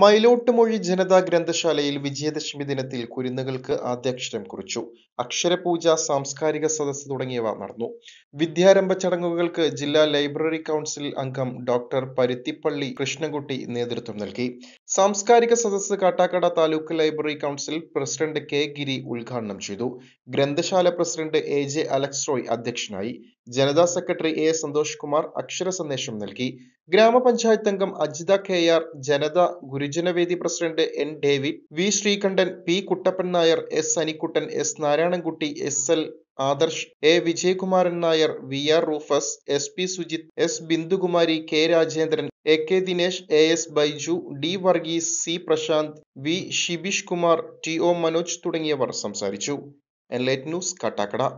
മൈലോട്ടുമൊഴി ജനതാ ഗ്രന്ഥശാലയിൽ വിജയദശമി ദിനത്തിൽ കുരുന്നുകൾക്ക് ആദ്യാക്ഷരം കുറിച്ചു അക്ഷരപൂജ സാംസ്കാരിക സദസ്സ് തുടങ്ങിയവ നടന്നു വിദ്യാരംഭ ചടങ്ങുകൾക്ക് ജില്ലാ ലൈബ്രറി കൗൺസിൽ അംഗം ഡോക്ടർ പരുത്തിപ്പള്ളി കൃഷ്ണൻകുട്ടി നേതൃത്വം നൽകി സാംസ്കാരിക സദസ്സ് Kattakada taluk library council president K Giri ഉദ്ഘാടനം ചെയ്തു ഗ്രന്ഥശാല president A J Alex Roy അധ്യക്ഷനായി ജനതാ സെക്രട്ടറി എ സന്തോഷ് കുമാർ അക്ഷര സന്ദേശം നൽകി ഗ്രാമപഞ്ചായത്ത് അംഗം Ajitha K R Janatha Gurujanavedi president N David V Sreekantan P Kuttappan Nair S Anikkuttan S Narayanankutty S L Adarsh A Vijayakumaran Nair V R Rufus S P Sujith S Bindukumari K Rajendran A K Dinesh A S Baiju D Varghese C Prashanth V Shibish Kumar T O Manoj തുടങ്ങിയവർ സംസാരിച്ചു Enlight news കട്ടാക്കട